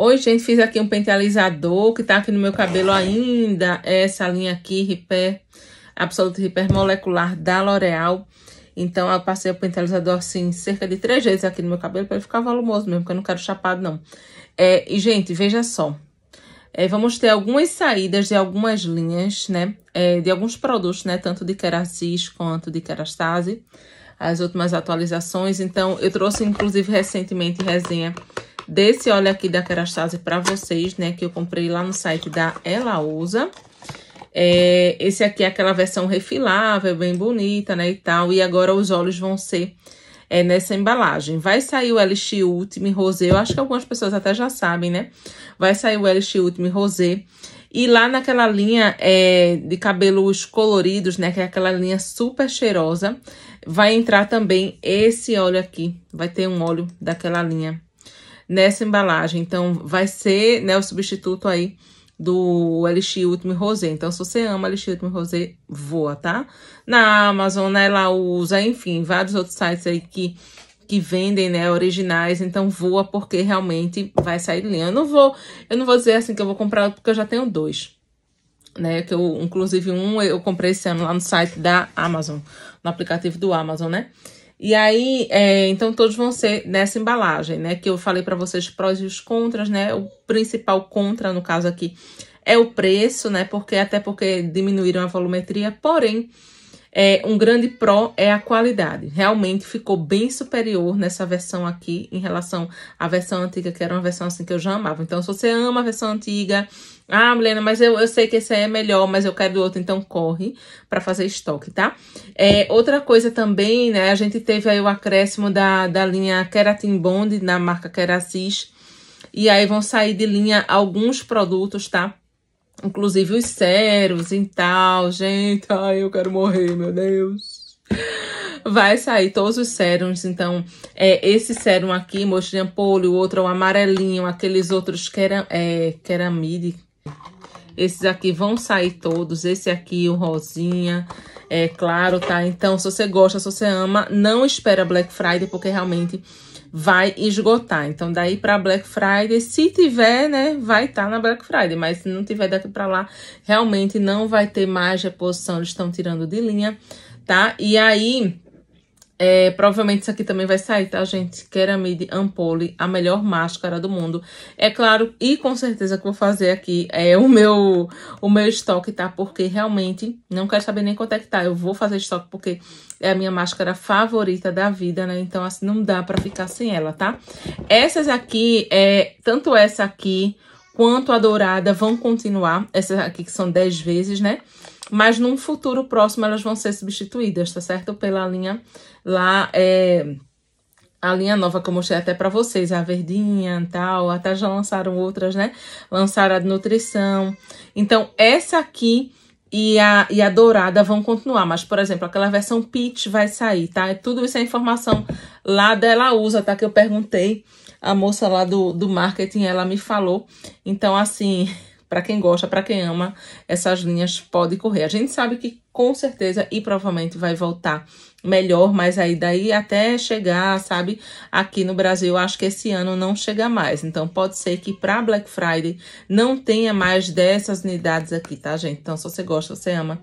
Oi, gente, fiz aqui um pentealizador que tá aqui no meu cabelo ainda. Essa linha aqui, Repair, Absolute Repair Molecular da L'Oreal. Então, eu passei o pentealizador assim cerca de três vezes aqui no meu cabelo para ele ficar volumoso mesmo, porque eu não quero chapado, não. É, e, gente, veja só. É, vamos ter algumas saídas de algumas linhas, né? É, de alguns produtos, né? Tanto de Kerasis quanto de Kerastase. As últimas atualizações. Então, eu trouxe, inclusive, recentemente resenha desse óleo aqui da Kerastase para vocês, né? Que eu comprei lá no site da Ela Usa. É, esse aqui é aquela versão refilável, bem bonita, né, e tal. E agora os olhos vão ser é, nessa embalagem. Vai sair o LX Ultime Rosé, eu acho que algumas pessoas até já sabem, né? Vai sair o LX Ultime Rosé. E lá naquela linha é, de cabelos coloridos, né, que é aquela linha super cheirosa, vai entrar também esse óleo aqui. Vai ter um óleo daquela linha nessa embalagem. Então, vai ser né, o substituto aí do Elixir Ultimate Rosé. Então, se você ama Elixir Ultimate Rosé, voa, tá? Na Amazon, né, ela usa, enfim, vários outros sites aí que que vendem, né, originais, então voa porque realmente vai sair linha. Eu não vou, eu não vou dizer assim que eu vou comprar porque eu já tenho dois. Né, que eu, inclusive, um eu comprei esse ano lá no site da Amazon, no aplicativo do Amazon, né? E aí, é, então todos vão ser nessa embalagem, né? Que eu falei para vocês prós e os contras, né? O principal contra, no caso aqui, é o preço, né? Porque até porque diminuíram a volumetria, porém é, um grande pró é a qualidade. Realmente ficou bem superior nessa versão aqui em relação à versão antiga, que era uma versão assim que eu já amava. Então, se você ama a versão antiga, ah, Milena, mas eu, eu sei que esse é melhor, mas eu quero do outro, então corre para fazer estoque, tá? É, outra coisa também, né, a gente teve aí o acréscimo da, da linha Keratin Bond, na marca Kerasis, e aí vão sair de linha alguns produtos, tá? Inclusive os sérios e tal. Gente, ai, eu quero morrer, meu Deus. Vai sair todos os sérums. Então, é, esse sérum aqui, de ampolho, o outro é o amarelinho, aqueles outros que era, é, midi, Esses aqui vão sair todos. Esse aqui, o rosinha, é claro, tá? Então, se você gosta, se você ama, não espera Black Friday, porque realmente vai esgotar. Então, daí para Black Friday, se tiver, né, vai estar tá na Black Friday, mas se não tiver daqui para lá, realmente não vai ter mais reposição, eles estão tirando de linha, tá? E aí é, provavelmente isso aqui também vai sair, tá, gente? Keramide Ampoli, a melhor máscara do mundo. É claro, e com certeza que vou fazer aqui é o meu o meu estoque, tá? Porque realmente não quero saber nem quanto é que tá. Eu vou fazer estoque porque é a minha máscara favorita da vida, né? Então, assim, não dá pra ficar sem ela, tá? Essas aqui, é tanto essa aqui quanto a dourada vão continuar. Essas aqui que são 10 vezes, né? mas num futuro próximo elas vão ser substituídas, tá certo? Pela linha lá, é, a linha nova que eu mostrei até para vocês, a verdinha e tal, até já lançaram outras, né? Lançaram a de nutrição. Então, essa aqui e a, e a dourada vão continuar, mas, por exemplo, aquela versão peach vai sair, tá? É tudo isso é informação lá dela usa, tá? Que eu perguntei, a moça lá do, do marketing, ela me falou. Então, assim... Para quem gosta, para quem ama, essas linhas pode correr. A gente sabe que com certeza e provavelmente vai voltar melhor, mas aí daí até chegar, sabe, aqui no Brasil, acho que esse ano não chega mais. Então pode ser que para Black Friday não tenha mais dessas unidades aqui, tá, gente? Então se você gosta, você ama,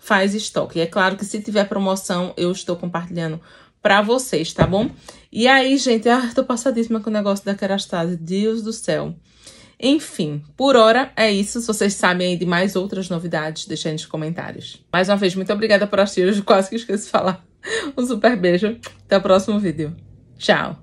faz estoque. E é claro que se tiver promoção, eu estou compartilhando para vocês, tá bom? E aí, gente, ah, tô passadíssima com o negócio da Kerastase, Deus do céu. Enfim, por hora é isso. Se vocês sabem aí de mais outras novidades, deixem nos comentários. Mais uma vez, muito obrigada por assistir. Eu quase que esqueci de falar. Um super beijo. Até o próximo vídeo. Tchau!